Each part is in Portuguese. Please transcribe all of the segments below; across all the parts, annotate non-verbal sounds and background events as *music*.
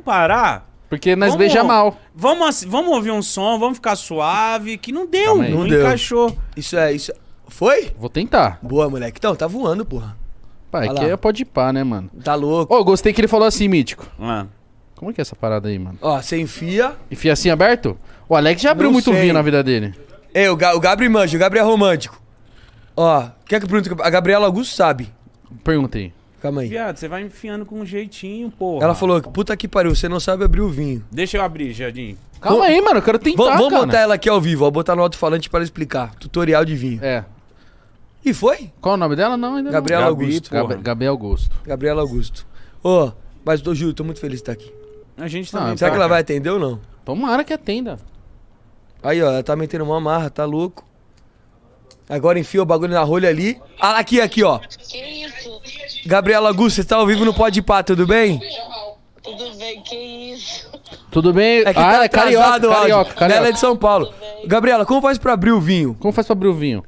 parar. Porque nós beijamos mal. Vamos, vamos ouvir um som, vamos ficar suave, que não deu, não, deu. encaixou. Isso é, isso. É, foi? Vou tentar. Boa, moleque. Então, tá voando, porra. Pai, é que é pode pá, né, mano? Tá louco. Ô, oh, gostei que ele falou assim, mítico. Mano. Ah. Como é que é essa parada aí, mano? Ó, você enfia. Enfia assim aberto? O Alex já abriu não muito sei. vinho na vida dele. É, o, Ga o manja, o Gabriel é romântico. Ó, quer que pergunte? A Gabriela Augusto sabe. Perguntei. Calma aí. Viado, você vai enfiando com um jeitinho, porra. Ela falou, puta que pariu, você não sabe abrir o vinho. Deixa eu abrir, Jardim. Calma aí, mano, eu quero tentar, Vamos cara. botar ela aqui ao vivo, vou botar no alto-falante para explicar. Tutorial de vinho. É. E foi? Qual o nome dela? Não, ainda Gabriela não. Gabi, Augusto. Gabriela Gabriel Augusto. Gabriela Augusto. Ô, oh, mas tô juro, tô muito feliz de estar aqui. A gente ah, também. Tá, Será que ela vai atender ou não? Tomara que atenda. Aí, ó, ela tá metendo uma amarra, tá louco. Agora enfia o bagulho na rolha ali. Ah, aqui, aqui, ó. Que Gabriela Augusto, você tá ao vivo no Pode Pá, tudo bem? Tudo bem, que isso? Tudo bem? É que tá ah, tá é carioca, carioca, carioca. Ela é de São Paulo. Gabriela, como faz pra abrir o vinho? Como faz pra abrir o vinho?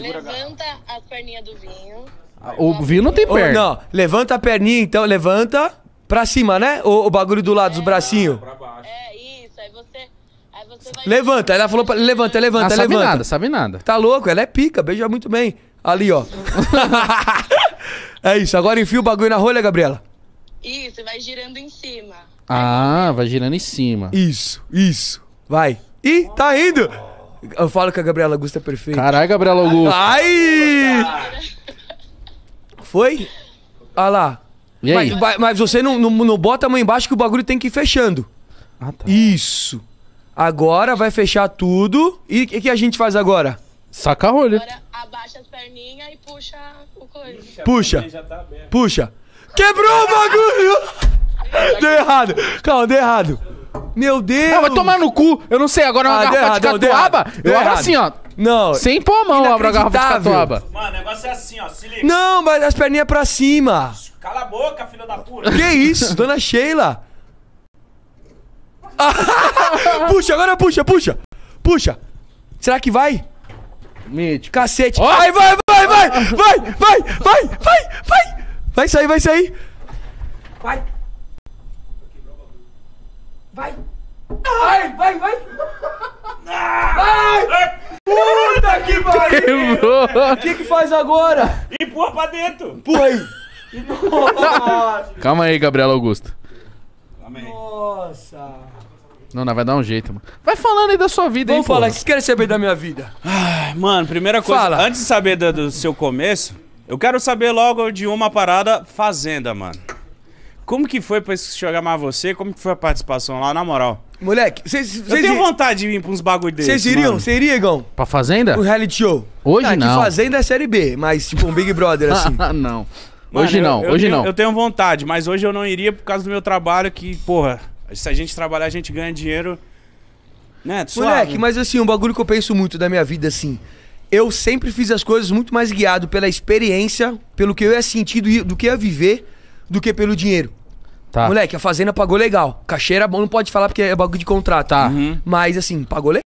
Levanta as perninhas do vinho. Ah, o vinho não tem perna. Ou, não, levanta a perninha então, levanta pra cima, né? O, o bagulho do lado, é, os bracinhos. Pra baixo. É isso, aí você... Levanta, ela falou pra... Levanta, levanta, ah, levanta. sabe nada, sabe nada. Tá louco, ela é pica, beija muito bem. Ali, ó. *laughs* É isso, agora enfia o bagulho na rolha, Gabriela. Isso, vai girando em cima. Ah, vai girando em cima. Isso, isso. Vai. Ih, tá indo! Eu falo que a Gabriela Augusta é perfeita. Caralho, Gabriela Augusta. Ai! Foi? Olha lá. E aí? Mas, mas você não, não, não bota a mão embaixo que o bagulho tem que ir fechando. Ah, tá. Isso. Agora vai fechar tudo. E o que, que a gente faz agora? Saca a rolha. Agora abaixa as perninhas e puxa o coisa. Puxa. puxa. Tá Quebrou o bagulho! *laughs* deu errado. Calma, deu errado. Meu Deus! Ah, vai tomar no cu. Eu não sei, agora é uma ah, garrafa errado, de catuaba. Deu errado, eu abro assim, ó. Não. Sem pôr a mão, abro a garrafa de catuaba. Mano, o negócio é assim, ó. Se liga. Não, mas as perninhas é pra cima. Cala a boca, filha da puta. Que isso, dona Sheila. *laughs* puxa, agora puxa, puxa. Puxa. Será que vai? Mítico. Cacete. Vai, vai, vai, vai, vai, vai, vai, vai, vai. Vai sair, vai sair. Vai. Vai. Vai, vai, vai. Vai. Puta que pariu. O que que faz agora? Empurra pra dentro. Empurra aí. Nossa. *laughs* Calma aí, Gabriela Augusto. Nossa. Não, não, vai dar um jeito, mano. Vai falando aí da sua vida, Vamos hein, falar, o que vocês querem saber da minha vida? Ah. Mano, primeira coisa, Fala. antes de saber do, do seu começo, eu quero saber logo de uma parada Fazenda, mano. Como que foi pra jogar mais você? Como que foi a participação lá, na moral? Moleque, vocês. Eu tenho ir... vontade de ir pra uns bagulho desses. Vocês iriam? Você iria, Igão? Pra Fazenda? O reality show. Hoje ah, não. Fazenda é Série B, mas tipo um Big Brother assim. *laughs* Ah, não. hoje não, eu, hoje eu, não. Eu tenho vontade, mas hoje eu não iria por causa do meu trabalho que, porra, se a gente trabalhar, a gente ganha dinheiro né? Suave. Moleque, mas assim, um bagulho que eu penso muito da minha vida, assim. Eu sempre fiz as coisas muito mais guiado pela experiência, pelo que eu ia sentir, do, do que ia viver, do que pelo dinheiro. Tá. Moleque, a fazenda pagou legal. Cachê era é bom, não pode falar porque é bagulho de contrato. Tá. Uhum. Mas assim, pagou legal.